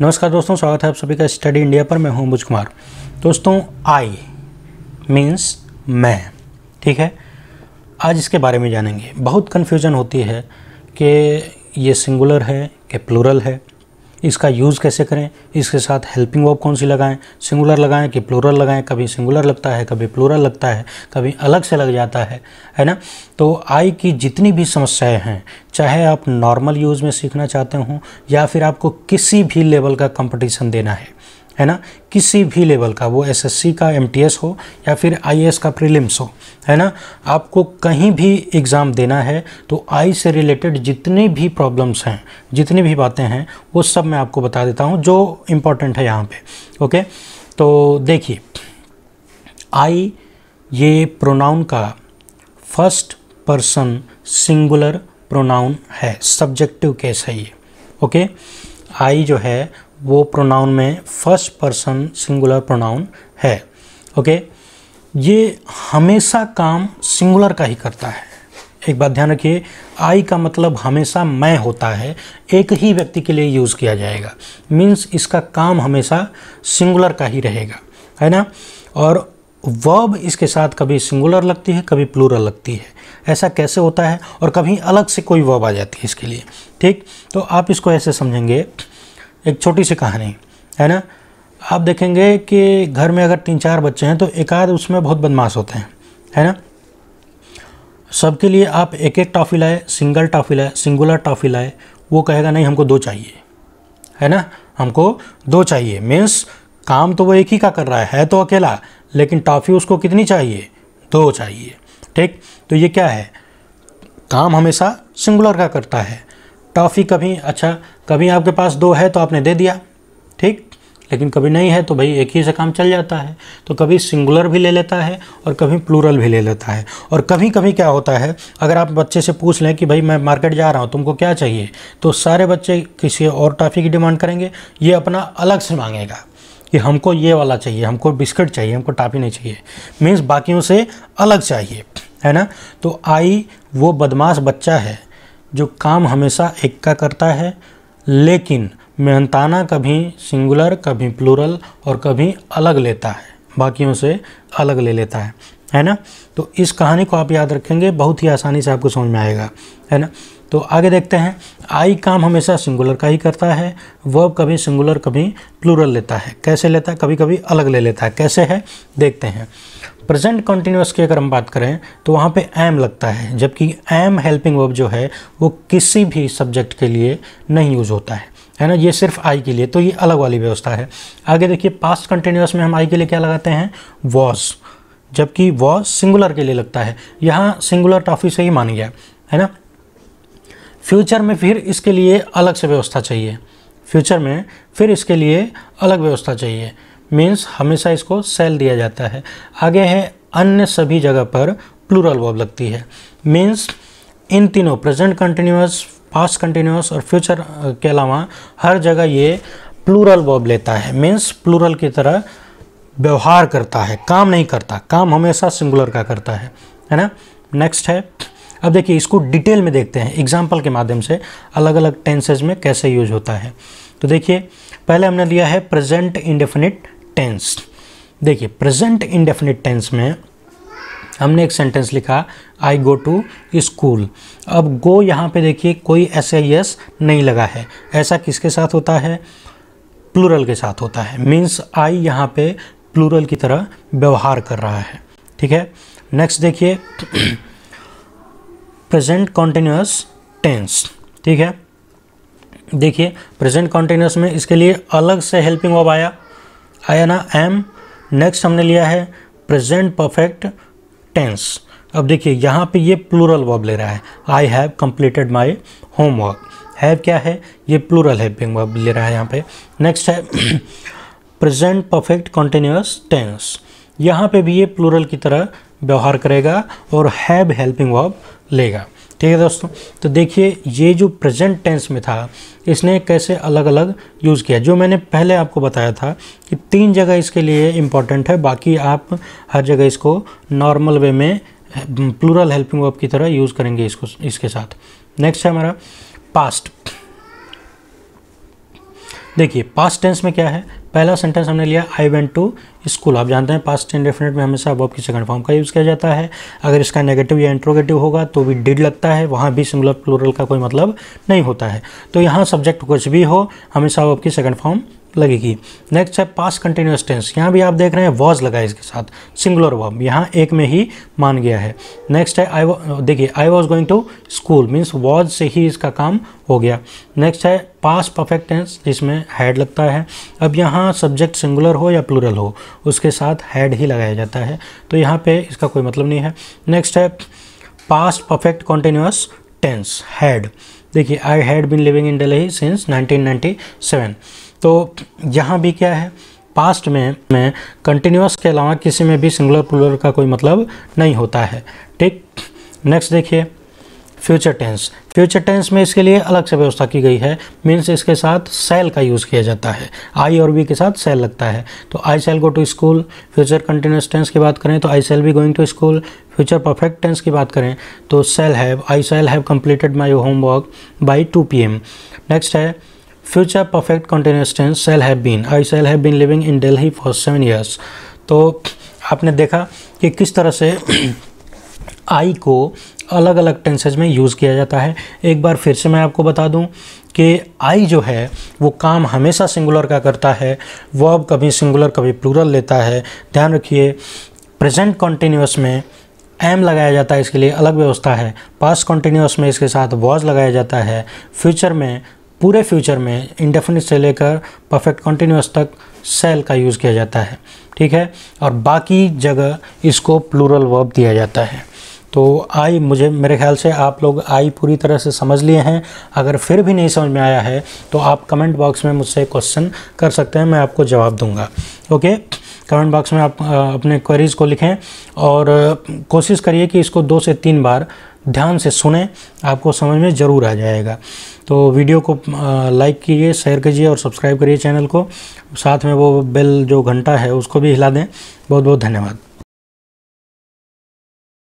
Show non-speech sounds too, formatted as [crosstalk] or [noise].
नमस्कार दोस्तों स्वागत है आप सभी का स्टडी इंडिया पर मैं हूं अमुज कुमार दोस्तों आई मीन्स मैं ठीक है आज इसके बारे में जानेंगे बहुत कन्फ्यूजन होती है कि ये सिंगुलर है कि प्लूरल है इसका यूज़ कैसे करें इसके साथ हेल्पिंग वर्ब कौन सी लगाएं सिंगुलर लगाएं कि प्लूरल लगाएं कभी सिंगुलर लगता है कभी प्लूरल लगता है कभी अलग से लग जाता है है ना तो आई की जितनी भी समस्याएं हैं चाहे आप नॉर्मल यूज़ में सीखना चाहते हों या फिर आपको किसी भी लेवल का कंपटीशन देना है है ना किसी भी लेवल का वो एसएससी का एमटीएस हो या फिर आईएएस का प्रीलिम्स हो है ना आपको कहीं भी एग्ज़ाम देना है तो आई से रिलेटेड जितने भी प्रॉब्लम्स हैं जितनी भी बातें हैं वो सब मैं आपको बता देता हूँ जो इम्पोर्टेंट है यहाँ पे ओके तो देखिए आई ये प्रोनाउन का फर्स्ट पर्सन सिंगुलर प्रोनाउन है सब्जेक्टिव केस है ये ओके आई जो है वो प्रोनाउन में फर्स्ट पर्सन सिंगुलर प्रोनाउन है ओके ये हमेशा काम सिंगुलर का ही करता है एक बात ध्यान रखिए आई का मतलब हमेशा मैं होता है एक ही व्यक्ति के लिए यूज़ किया जाएगा मीन्स इसका काम हमेशा सिंगुलर का ही रहेगा है ना और वर्ब इसके साथ कभी सिंगुलर लगती है कभी प्लूरल लगती है ऐसा कैसे होता है और कभी अलग से कोई वर्ब आ जाती है इसके लिए ठीक तो आप इसको ऐसे समझेंगे एक छोटी सी कहानी है ना आप देखेंगे कि घर में अगर तीन चार बच्चे हैं तो एक आध उसमें बहुत बदमाश होते हैं है ना सबके लिए आप एक एक टॉफ़ी लाए सिंगल टॉफ़ी लाए सिंगुलर टॉफ़ी लाए वो कहेगा नहीं हमको दो चाहिए है ना हमको दो चाहिए मीन्स काम तो वो एक ही का कर रहा है, है तो अकेला लेकिन टॉफ़ी उसको कितनी चाहिए दो चाहिए ठीक तो ये क्या है काम हमेशा सिंगुलर का करता है टॉफ़ी कभी अच्छा कभी आपके पास दो है तो आपने दे दिया ठीक लेकिन कभी नहीं है तो भाई एक ही से काम चल जाता है तो कभी सिंगुलर भी ले लेता है और कभी प्लूरल भी ले लेता है और कभी कभी क्या होता है अगर आप बच्चे से पूछ लें कि भाई मैं मार्केट जा रहा हूँ तुमको क्या चाहिए तो सारे बच्चे किसी और टॉफ़ी की डिमांड करेंगे ये अपना अलग से मांगेगा कि हमको ये वाला चाहिए हमको बिस्किट चाहिए हमको टॉफ़ी नहीं चाहिए मीन्स बाकियों से अलग चाहिए है ना तो आई वो बदमाश बच्चा है जो काम हमेशा एक का करता है लेकिन मेहनताना कभी सिंगुलर कभी प्लूरल और कभी अलग लेता है बाकियों से अलग ले लेता है है ना तो इस कहानी को आप याद रखेंगे बहुत ही आसानी से आपको समझ में आएगा है ना तो आगे देखते हैं आई काम हमेशा सिंगुलर का ही करता है वर्ब कभी सिंगुलर कभी प्लूरल लेता है कैसे लेता है कभी कभी अलग ले लेता है कैसे है देखते हैं प्रेजेंट कंटिन्यूस की अगर हम बात करें तो वहाँ पे एम लगता है जबकि एम हेल्पिंग वर्ब जो है वो किसी भी सब्जेक्ट के लिए नहीं यूज़ होता है है ना ये सिर्फ आई के लिए तो ये अलग वाली व्यवस्था है आगे देखिए पास्ट कंटिन्यूस में हम आई के लिए क्या लगाते हैं वॉज जबकि वॉज सिंगुलर के लिए लगता है यहाँ सिंगुलर टॉफी से ही मान गया है ना फ्यूचर में फिर इसके लिए अलग से व्यवस्था चाहिए फ्यूचर में फिर इसके लिए अलग व्यवस्था चाहिए मीन्स हमेशा इसको सेल दिया जाता है आगे है अन्य सभी जगह पर प्लूरल वर्ब लगती है मीन्स इन तीनों प्रेजेंट कंटिन्यूस पास्ट कंटिन्यूस और फ्यूचर के अलावा हर जगह ये प्लूरल वर्ब लेता है मीन्स प्लूरल की तरह व्यवहार करता है काम नहीं करता काम हमेशा सिंगुलर का करता है है ना नेक्स्ट है अब देखिए इसको डिटेल में देखते हैं एग्जाम्पल के माध्यम से अलग अलग टेंसेज में कैसे यूज होता है तो देखिए पहले हमने लिया है प्रेजेंट इंडेफिनिट टेंस देखिए प्रेजेंट इंडेफिनिट टेंस में हमने एक सेंटेंस लिखा आई गो टू स्कूल अब गो यहाँ पे देखिए कोई एस आई एस नहीं लगा है ऐसा किसके साथ होता है प्लूरल के साथ होता है मीन्स आई यहाँ पे प्लूरल की तरह व्यवहार कर रहा है ठीक है नेक्स्ट देखिए प्रेजेंट कॉन्टिन्यूस टेंस ठीक है देखिए प्रेजेंट कॉन्टिन्यूस में इसके लिए अलग से हेल्पिंग वर्ब आया आया ना एम नेक्स्ट हमने लिया है प्रेजेंट परफेक्ट टेंस अब देखिए यहाँ पे ये प्लूरल वर्ब ले रहा है I have completed my homework have क्या है ये प्लूरल हैविंग वर्ब ले रहा है यहाँ पे नेक्स्ट है प्रेजेंट परफेक्ट कंटिन्यूस टेंस यहाँ पे भी ये प्लूरल की तरह व्यवहार करेगा और हैव हेल्पिंग वर्ब लेगा ठीक है दोस्तों तो देखिए ये जो प्रेजेंट टेंस में था इसने कैसे अलग अलग यूज़ किया जो मैंने पहले आपको बताया था कि तीन जगह इसके लिए इम्पॉर्टेंट है बाकी आप हर जगह इसको नॉर्मल वे में प्लूरल हेल्पिंग वर्ब की तरह यूज़ करेंगे इसको इसके साथ नेक्स्ट है हमारा पास्ट देखिए पास्ट टेंस में क्या है पहला सेंटेंस हमने लिया आई वेंट टू स्कूल आप जानते हैं पास्ट डेफिनेट में हमेशा अब की सेकंड फॉर्म का यूज़ किया जाता है अगर इसका नेगेटिव या इंट्रोगेटिव होगा तो भी डिड लगता है वहाँ भी सिंगुलर प्लूरल का कोई मतलब नहीं होता है तो यहाँ सब्जेक्ट कुछ भी हो हमेशा अब की सेकंड फॉर्म लगेगी नेक्स्ट है पास कंटिन्यूस टेंस यहाँ भी आप देख रहे हैं वॉज लगा इसके साथ सिंगुलर वर्ब यहाँ एक में ही मान गया है नेक्स्ट है आई देखिए I was going to school means was से ही इसका काम हो गया नेक्स्ट है पास परफेक्ट टेंस जिसमें हैड लगता है अब यहाँ सब्जेक्ट सिंगुलर हो या प्लूरल हो उसके साथ हैड ही लगाया जाता है तो यहाँ पे इसका कोई मतलब नहीं है नेक्स्ट है past perfect continuous tense had देखिए I had been living in Delhi since 1997 तो यहाँ भी क्या है पास्ट में मैं कंटिन्यूस के अलावा किसी में भी सिंगुलर प्लूरल का कोई मतलब नहीं होता है ठीक नेक्स्ट देखिए फ्यूचर टेंस फ्यूचर टेंस में इसके लिए अलग से व्यवस्था की गई है मीन्स इसके साथ सेल का यूज़ किया जाता है आई और बी के साथ सेल लगता है तो I shall go to school future continuous tense की बात करें तो I shall be going to school future perfect tense की बात करें तो shall have I shall have completed my homework by two P next है future perfect continuous tense shall have been I shall have been living in Delhi for seven years तो आपने देखा कि किस तरह से आई [clears throat] को अलग अलग टेंसेज में यूज़ किया जाता है एक बार फिर से मैं आपको बता दूं कि आई जो है वो काम हमेशा सिंगुलर का करता है वर्ब कभी सिंगुलर कभी प्लूरल लेता है ध्यान रखिए प्रेजेंट कॉन्टीन्यूस में एम लगाया जाता है इसके लिए अलग व्यवस्था है पास्ट कॉन्टीन्यूस में इसके साथ वॉज लगाया जाता है फ्यूचर में पूरे फ्यूचर में इंडेफिनिट से लेकर परफेक्ट कंटिन्यूस तक सेल का यूज़ किया जाता है ठीक है और बाकी जगह इसको प्लूरल वर्ब दिया जाता है तो आई मुझे मेरे ख्याल से आप लोग आई पूरी तरह से समझ लिए हैं अगर फिर भी नहीं समझ में आया है तो आप कमेंट बॉक्स में मुझसे क्वेश्चन कर सकते हैं मैं आपको जवाब दूंगा ओके कमेंट बॉक्स में आप अपने क्वेरीज़ को लिखें और कोशिश करिए कि इसको दो से तीन बार ध्यान से सुने आपको समझ में ज़रूर आ जाएगा तो वीडियो को लाइक कीजिए शेयर कीजिए और सब्सक्राइब करिए चैनल को साथ में वो बेल जो घंटा है उसको भी हिला दें बहुत बहुत धन्यवाद